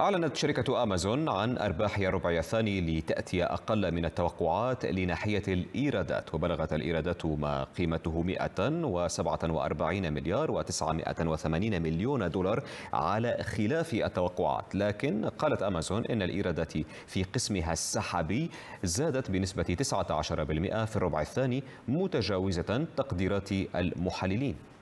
أعلنت شركة أمازون عن أرباح الربع الثاني لتأتي أقل من التوقعات لناحية الإيرادات وبلغت الإيرادات ما قيمته 147 مليار و980 مليون دولار على خلاف التوقعات لكن قالت أمازون إن الإيرادات في قسمها السحابي زادت بنسبة 19% في الربع الثاني متجاوزة تقديرات المحللين